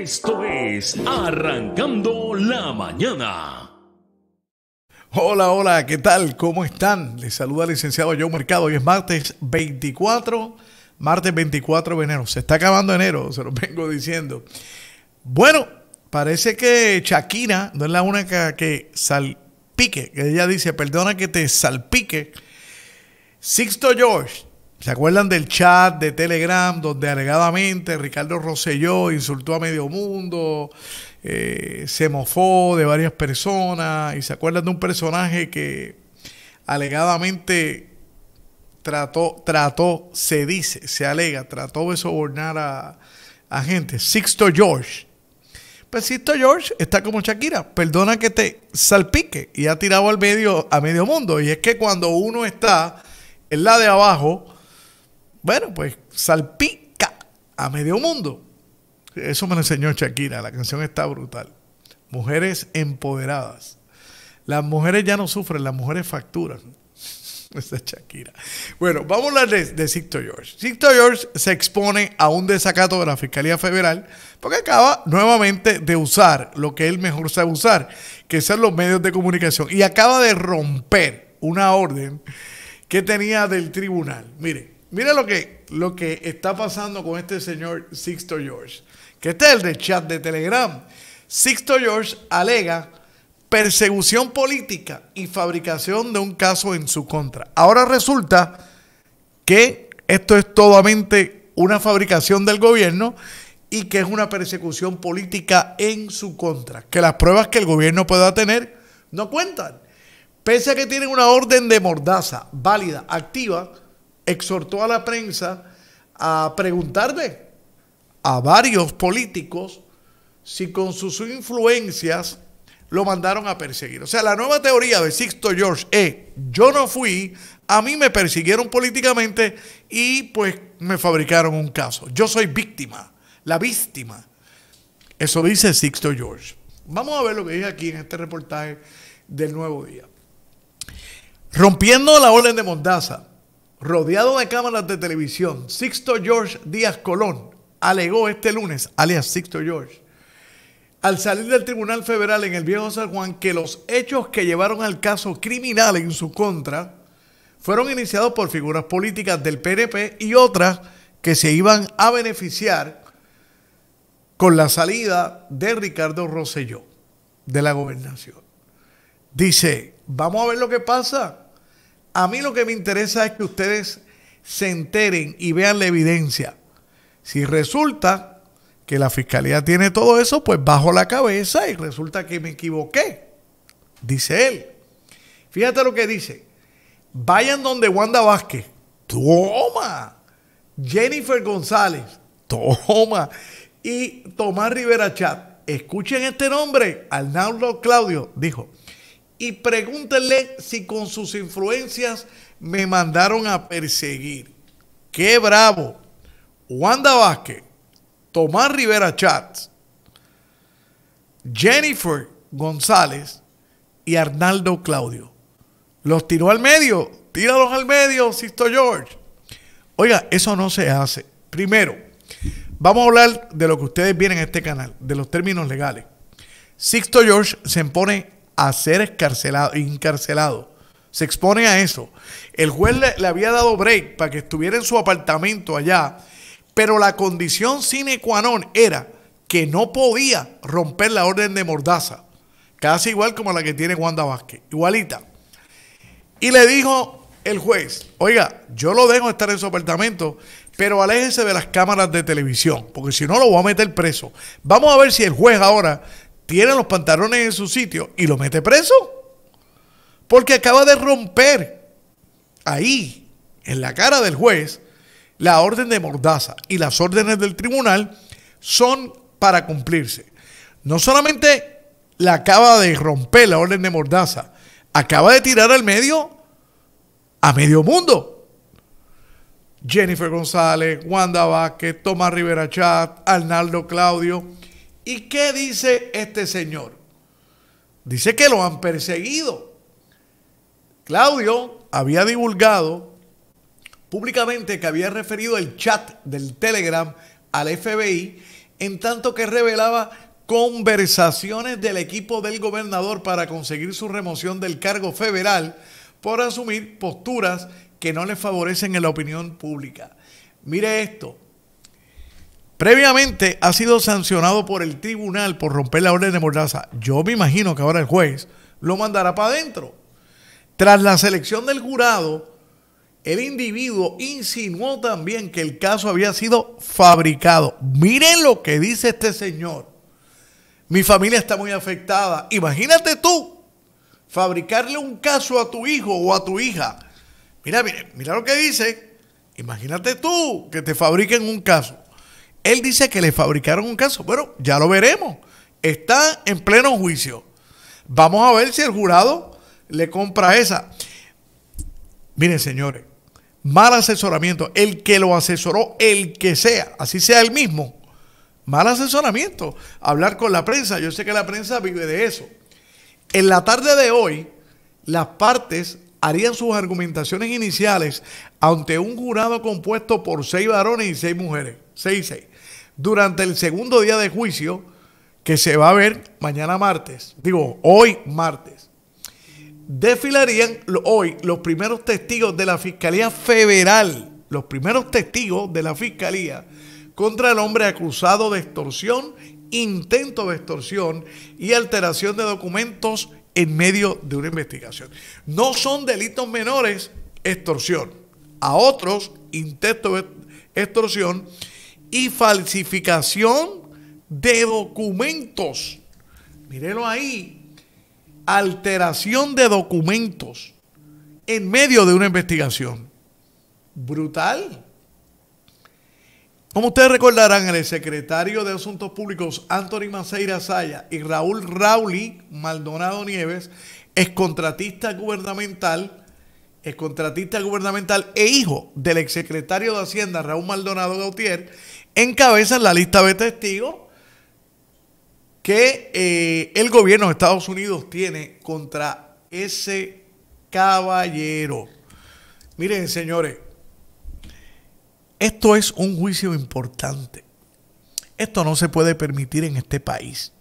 Esto es Arrancando la Mañana. Hola, hola, ¿qué tal? ¿Cómo están? Les saluda el licenciado Joe Mercado. Hoy es martes 24, martes 24 de enero. Se está acabando enero, se lo vengo diciendo. Bueno, parece que Shakira no es la única que salpique. Ella dice, perdona que te salpique. Sixto George ¿Se acuerdan del chat de Telegram donde alegadamente Ricardo Rosselló insultó a medio mundo, eh, se mofó de varias personas? ¿Y se acuerdan de un personaje que alegadamente trató, trató, se dice, se alega, trató de sobornar a, a gente? Sixto George. Pues Sixto George está como Shakira, perdona que te salpique y ha tirado al medio, a medio mundo. Y es que cuando uno está en la de abajo, bueno, pues salpica a medio mundo. Eso me lo enseñó Shakira, la canción está brutal. Mujeres empoderadas. Las mujeres ya no sufren, las mujeres facturan. Esa Shakira. Bueno, vamos a hablar de, de Sixto George. Sixto George se expone a un desacato de la Fiscalía Federal porque acaba nuevamente de usar lo que él mejor sabe usar, que son los medios de comunicación. Y acaba de romper una orden que tenía del tribunal. Miren. Mira lo que, lo que está pasando con este señor Sixto George, que este es el de chat de Telegram. Sixto George alega persecución política y fabricación de un caso en su contra. Ahora resulta que esto es totalmente una fabricación del gobierno y que es una persecución política en su contra, que las pruebas que el gobierno pueda tener no cuentan. Pese a que tienen una orden de mordaza válida, activa, exhortó a la prensa a preguntarle a varios políticos si con sus influencias lo mandaron a perseguir. O sea, la nueva teoría de Sixto George es, yo no fui, a mí me persiguieron políticamente y pues me fabricaron un caso. Yo soy víctima, la víctima. Eso dice Sixto George. Vamos a ver lo que dice aquí en este reportaje del Nuevo Día. Rompiendo la orden de Mondaza, rodeado de cámaras de televisión, Sixto George Díaz Colón alegó este lunes, alias Sixto George, al salir del Tribunal Federal en el Viejo San Juan, que los hechos que llevaron al caso criminal en su contra fueron iniciados por figuras políticas del PNP y otras que se iban a beneficiar con la salida de Ricardo Rosselló de la gobernación. Dice, vamos a ver lo que pasa a mí lo que me interesa es que ustedes se enteren y vean la evidencia. Si resulta que la fiscalía tiene todo eso, pues bajo la cabeza y resulta que me equivoqué, dice él. Fíjate lo que dice. Vayan donde Wanda Vázquez. Toma. Jennifer González. Toma. Y Tomás Rivera Chat. Escuchen este nombre. Arnaldo Claudio dijo y pregúntenle si con sus influencias me mandaron a perseguir. ¡Qué bravo! Wanda Vázquez, Tomás Rivera Chats, Jennifer González y Arnaldo Claudio. Los tiró al medio. Tíralos al medio, Sixto George. Oiga, eso no se hace. Primero, vamos a hablar de lo que ustedes vienen en este canal, de los términos legales. Sixto George se impone a ser escarcelado, encarcelado. Se expone a eso. El juez le, había dado break para que estuviera en su apartamento allá, pero la condición sine qua non era que no podía romper la orden de Mordaza, casi igual como la que tiene Wanda Vázquez, igualita. Y le dijo el juez, oiga, yo lo dejo estar en su apartamento, pero aléjese de las cámaras de televisión, porque si no lo voy a meter preso. Vamos a ver si el juez ahora tiene los pantalones en su sitio y lo mete preso. Porque acaba de romper ahí, en la cara del juez, la orden de Mordaza y las órdenes del tribunal son para cumplirse. No solamente la acaba de romper la orden de Mordaza, acaba de tirar al medio a medio mundo. Jennifer González, Wanda Vázquez, Tomás Rivera Chat, Arnaldo Claudio, ¿Y qué dice este señor? Dice que lo han perseguido. Claudio había divulgado públicamente que había referido el chat del Telegram al FBI, en tanto que revelaba conversaciones del equipo del gobernador para conseguir su remoción del cargo federal por asumir posturas que no le favorecen en la opinión pública. Mire esto, Previamente ha sido sancionado por el tribunal por romper la orden de Mordaza. Yo me imagino que ahora el juez lo mandará para adentro. Tras la selección del jurado, el individuo insinuó también que el caso había sido fabricado. Miren lo que dice este señor. Mi familia está muy afectada. Imagínate tú fabricarle un caso a tu hijo o a tu hija. Mira, mira, mira lo que dice. Imagínate tú que te fabriquen un caso. Él dice que le fabricaron un caso. Bueno, ya lo veremos. Está en pleno juicio. Vamos a ver si el jurado le compra esa. Miren, señores, mal asesoramiento. El que lo asesoró, el que sea, así sea el mismo. Mal asesoramiento. Hablar con la prensa. Yo sé que la prensa vive de eso. En la tarde de hoy, las partes harían sus argumentaciones iniciales ante un jurado compuesto por seis varones y seis mujeres. Seis seis durante el segundo día de juicio que se va a ver mañana martes, digo, hoy martes. Desfilarían hoy los primeros testigos de la Fiscalía Federal, los primeros testigos de la Fiscalía contra el hombre acusado de extorsión, intento de extorsión y alteración de documentos en medio de una investigación. No son delitos menores extorsión. A otros, intento de extorsión y falsificación de documentos. Mírelo ahí. Alteración de documentos en medio de una investigación. Brutal. Como ustedes recordarán, el secretario de Asuntos Públicos, Anthony Maceira Saya, y Raúl Rauli Maldonado Nieves, excontratista gubernamental, el contratista gubernamental e hijo del exsecretario de Hacienda Raúl Maldonado Gautier, encabezan la lista de testigos que eh, el gobierno de Estados Unidos tiene contra ese caballero. Miren, señores, esto es un juicio importante. Esto no se puede permitir en este país.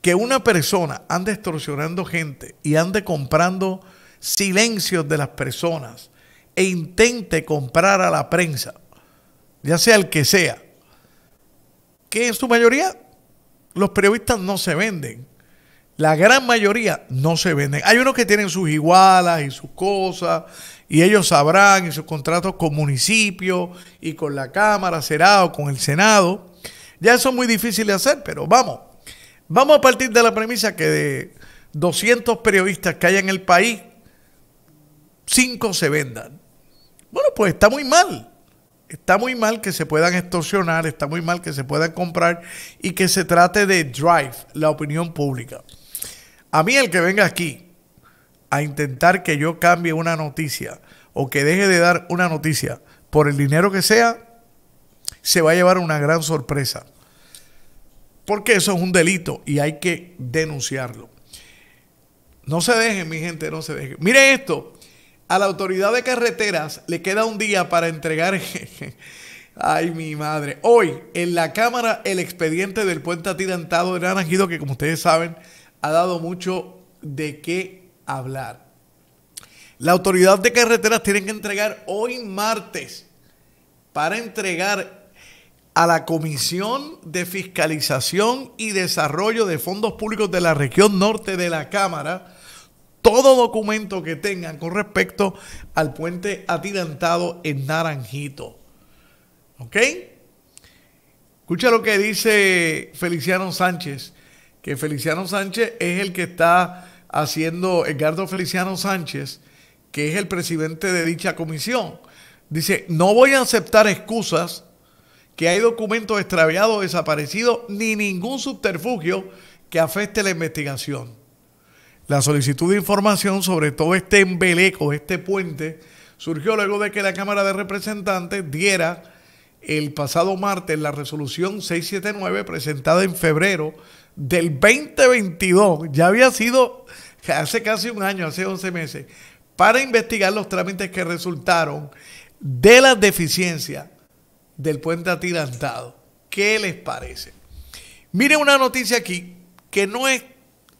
Que una persona ande extorsionando gente y ande comprando silencios de las personas e intente comprar a la prensa, ya sea el que sea, que en su mayoría los periodistas no se venden. La gran mayoría no se venden. Hay unos que tienen sus igualas y sus cosas, y ellos sabrán, y sus contratos con municipios, y con la Cámara será, o con el Senado. Ya eso es muy difícil de hacer, pero vamos. Vamos a partir de la premisa que de 200 periodistas que hay en el país, cinco se vendan. Bueno, pues está muy mal. Está muy mal que se puedan extorsionar, está muy mal que se puedan comprar y que se trate de drive la opinión pública. A mí el que venga aquí a intentar que yo cambie una noticia o que deje de dar una noticia por el dinero que sea, se va a llevar una gran sorpresa. Porque eso es un delito y hay que denunciarlo. No se dejen, mi gente, no se dejen. Miren esto. A la autoridad de carreteras le queda un día para entregar... Ay, mi madre. Hoy, en la Cámara, el expediente del puente atirantado de Naranjido, que como ustedes saben, ha dado mucho de qué hablar. La autoridad de carreteras tiene que entregar hoy martes para entregar a la Comisión de Fiscalización y Desarrollo de Fondos Públicos de la Región Norte de la Cámara todo documento que tengan con respecto al puente atirantado en Naranjito. ¿Ok? Escucha lo que dice Feliciano Sánchez, que Feliciano Sánchez es el que está haciendo, Edgardo Feliciano Sánchez, que es el presidente de dicha comisión. Dice, no voy a aceptar excusas que hay documentos extraviados, desaparecidos, ni ningún subterfugio que afecte la investigación. La solicitud de información sobre todo este embeleco, este puente, surgió luego de que la Cámara de Representantes diera el pasado martes la resolución 679 presentada en febrero del 2022. Ya había sido hace casi un año, hace 11 meses, para investigar los trámites que resultaron de la deficiencia del puente atirantado. ¿Qué les parece? Miren una noticia aquí que no es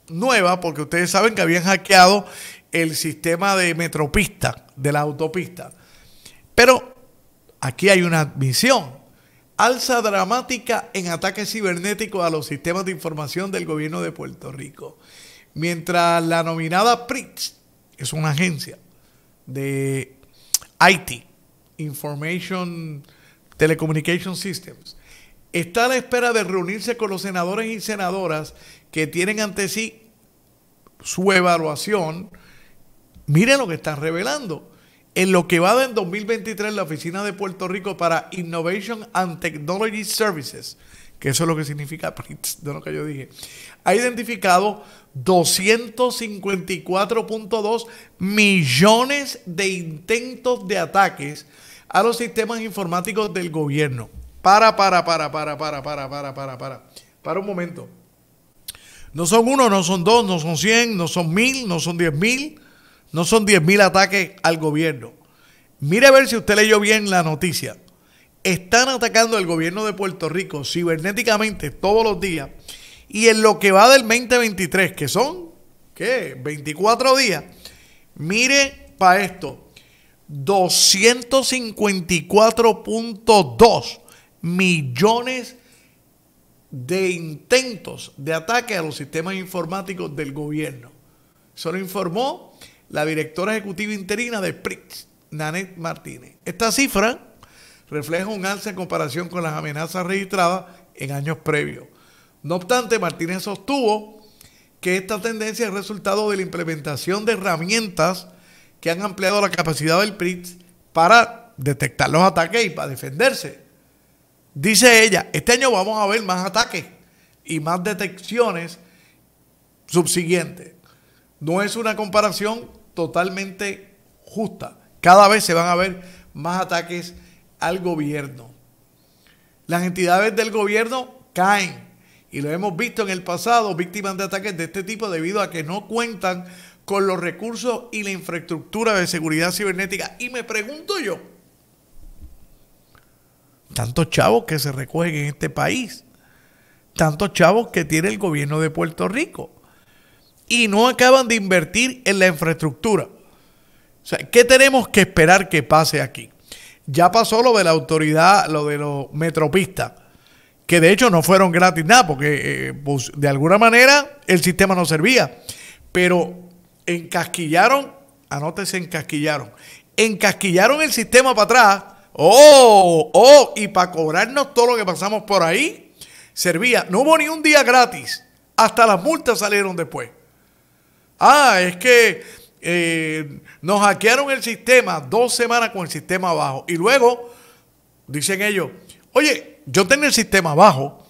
nueva, porque ustedes saben que habían hackeado el sistema de metropista, de la autopista. Pero aquí hay una admisión. Alza dramática en ataques cibernéticos a los sistemas de información del gobierno de Puerto Rico. Mientras la nominada PRITS es una agencia de IT, Information Telecommunication Systems, está a la espera de reunirse con los senadores y senadoras que tienen ante sí su evaluación. Miren lo que están revelando. En lo que va en 2023, la Oficina de Puerto Rico para Innovation and Technology Services, que eso es lo que significa de lo que yo dije, ha identificado 254.2 millones de intentos de ataques a los sistemas informáticos del gobierno. Para, para, para, para, para, para, para, para, para. Para un momento. No son uno, no son dos, no son cien, no son mil, no son diez mil, no son diez mil ataques al gobierno. Mire a ver si usted leyó bien la noticia. Están atacando al gobierno de Puerto Rico cibernéticamente todos los días. Y en lo que va del 2023, que son, ¿qué? 24 días. Mire para esto. 254.2 millones de intentos de ataque a los sistemas informáticos del gobierno. Eso lo informó la directora ejecutiva interina de PRIX, Nanette Martínez. Esta cifra refleja un alza en comparación con las amenazas registradas en años previos. No obstante, Martínez sostuvo que esta tendencia es resultado de la implementación de herramientas que han ampliado la capacidad del PRIX para detectar los ataques y para defenderse. Dice ella, este año vamos a ver más ataques y más detecciones subsiguientes. No es una comparación totalmente justa. Cada vez se van a ver más ataques al gobierno. Las entidades del gobierno caen y lo hemos visto en el pasado, víctimas de ataques de este tipo debido a que no cuentan con los recursos y la infraestructura de seguridad cibernética. Y me pregunto yo, tantos chavos que se recogen en este país, tantos chavos que tiene el gobierno de Puerto Rico y no acaban de invertir en la infraestructura. O sea, ¿qué tenemos que esperar que pase aquí? Ya pasó lo de la autoridad, lo de los metropistas, que de hecho no fueron gratis nada, porque eh, pues, de alguna manera el sistema no servía. Pero encasquillaron, anótese, encasquillaron, encasquillaron el sistema para atrás Oh, oh, y para cobrarnos todo lo que pasamos por ahí, servía. No hubo ni un día gratis. Hasta las multas salieron después. Ah, es que eh, nos hackearon el sistema dos semanas con el sistema abajo. Y luego dicen ellos, oye, yo tengo el sistema abajo,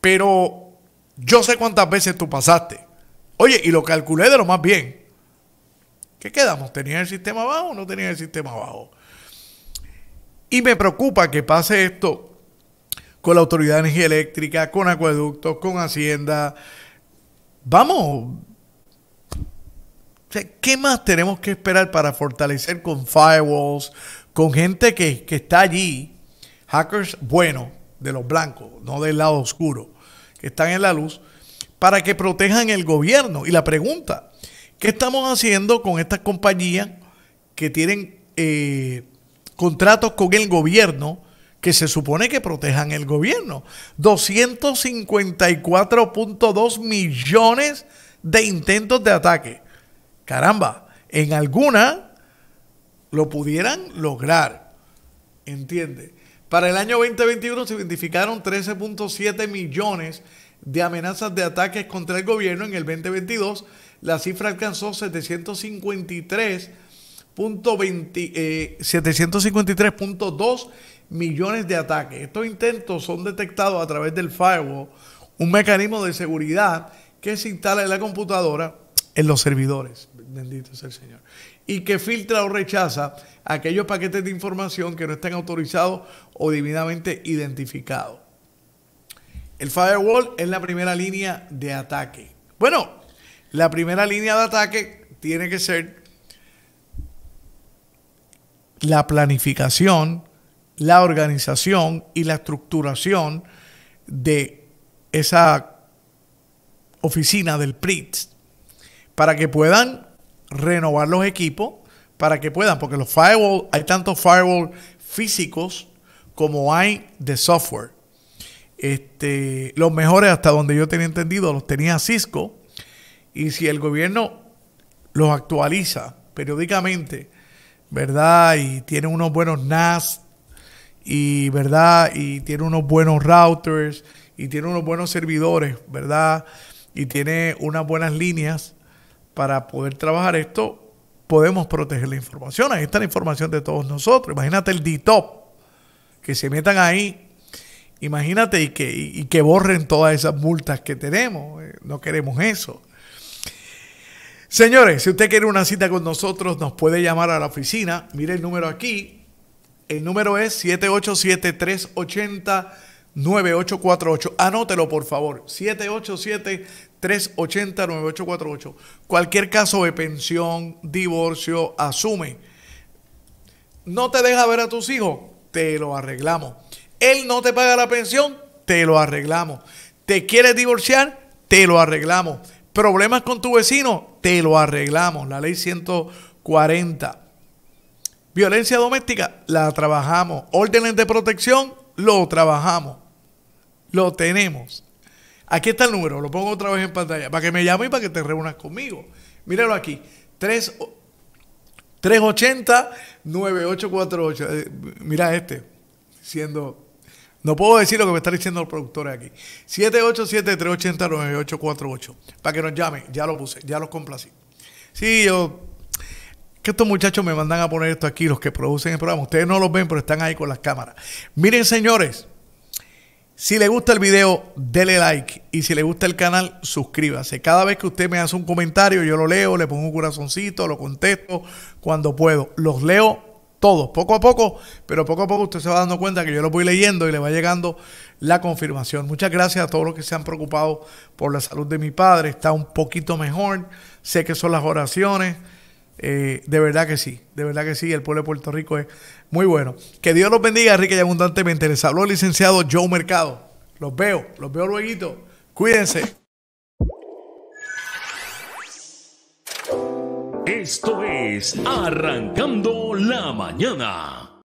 pero yo sé cuántas veces tú pasaste. Oye, y lo calculé de lo más bien. ¿Qué quedamos? ¿Tenías el sistema abajo o no tenían el sistema abajo? Y me preocupa que pase esto con la Autoridad de Energía Eléctrica, con Acueductos, con Hacienda. Vamos. ¿Qué más tenemos que esperar para fortalecer con firewalls, con gente que, está allí, hackers buenos, de los blancos, no del lado oscuro, que están en la luz, para que protejan el gobierno? Y la pregunta, ¿qué estamos haciendo con estas compañías que tienen... Eh, contratos con el gobierno que se supone que protejan el gobierno. 254.2 millones de intentos de ataque. Caramba, en alguna lo pudieran lograr. ¿Entiende? Para el año 2021 se identificaron 13.7 millones de amenazas de ataques contra el gobierno. En el 2022 la cifra alcanzó 753 millones 753.2 eh, millones de ataques. Estos intentos son detectados a través del firewall, un mecanismo de seguridad que se instala en la computadora en los servidores. Bendito sea el Señor. Y que filtra o rechaza aquellos paquetes de información que no están autorizados o divinamente identificados. El firewall es la primera línea de ataque. Bueno, la primera línea de ataque tiene que ser la planificación, la organización y la estructuración de esa oficina del PRIT para que puedan renovar los equipos, para que puedan, porque los firewall, hay tantos firewall físicos como hay de software. Este, los mejores, hasta donde yo tenía entendido, los tenía Cisco. Y si el gobierno los actualiza periódicamente ¿verdad? Y tiene unos buenos NAS, y, ¿verdad? Y tiene unos buenos routers, y tiene unos buenos servidores, ¿verdad? Y tiene unas buenas líneas para poder trabajar esto, podemos proteger la información. Ahí está la información de todos nosotros. Imagínate el DTOP, que se metan ahí. Imagínate que, y que borren todas esas multas que tenemos. Eh, no queremos eso. Señores, si usted quiere una cita con nosotros, nos puede llamar a la oficina. Mire el número aquí. El número es 787-380-9848. Anótelo, por favor. 787-380-9848. Cualquier caso de pensión, divorcio, asume. No te deja ver a tus hijos, te lo arreglamos. Él no te paga la pensión, te lo arreglamos. Te quieres divorciar, te lo arreglamos Problemas con tu vecino, te lo arreglamos. La ley 140. Violencia doméstica, la trabajamos. Órdenes de protección, lo trabajamos. Lo tenemos. Aquí está el número, lo pongo otra vez en pantalla, para que me llame y para que te reúnas conmigo. Míralo aquí, 3, 380-9848. Eh, mira este, siendo no puedo decir lo que me están diciendo los productores aquí. 787-380-9848. Para que nos llame. Ya lo puse, ya los complací. Sí, yo. Que estos muchachos me mandan a poner esto aquí, los que producen el programa. Ustedes no los ven, pero están ahí con las cámaras. Miren, señores. Si le gusta el video, dele like. Y si le gusta el canal, suscríbase. Cada vez que usted me hace un comentario, yo lo leo, le pongo un corazoncito, lo contesto cuando puedo. Los leo todos, poco a poco, pero poco a poco usted se va dando cuenta que yo lo voy leyendo y le va llegando la confirmación. Muchas gracias a todos los que se han preocupado por la salud de mi padre, está un poquito mejor, sé que son las oraciones, eh, de verdad que sí, de verdad que sí, el pueblo de Puerto Rico es muy bueno. Que Dios los bendiga, rica y abundantemente. Les habló el licenciado Joe Mercado. Los veo, los veo luego. Cuídense. Esto es Arrancando la Mañana.